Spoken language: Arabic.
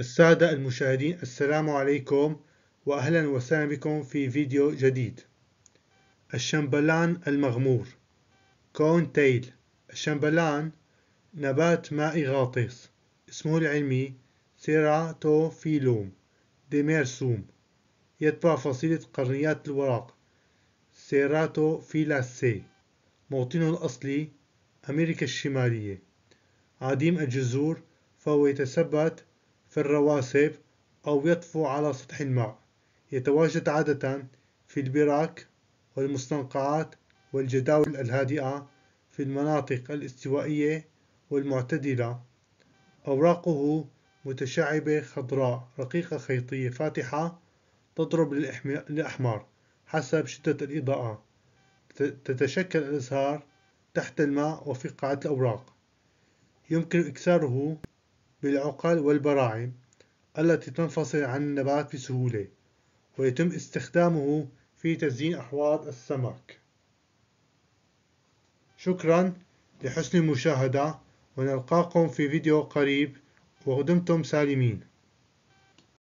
السادة المشاهدين السلام عليكم وأهلا وسهلا بكم في فيديو جديد الشمبلان المغمور كون تيل الشمبلان نبات مائي غاطس اسمه العلمي سيراتوفيلوم ديميرسوم يتبع فصيلة قرنيات الوراق سيراتوفيلاسي موطنه الأصلي أمريكا الشمالية عديم الجذور فهو يتثبت في الرواسب أو يطفو على سطح الماء يتواجد عادة في البراك والمستنقعات والجداول الهادئة في المناطق الاستوائية والمعتدلة أوراقه متشعبة خضراء رقيقة خيطية فاتحة تضرب للأحمر حسب شدة الإضاءة تتشكل الأزهار تحت الماء وفي قاعة الأوراق يمكن إكساره بالعقل والبراعم التي تنفصل عن النبات بسهولة ويتم استخدامه في تزيين أحواض السمك شكرا لحسن المشاهدة ونلقاكم في فيديو قريب ودمتم سالمين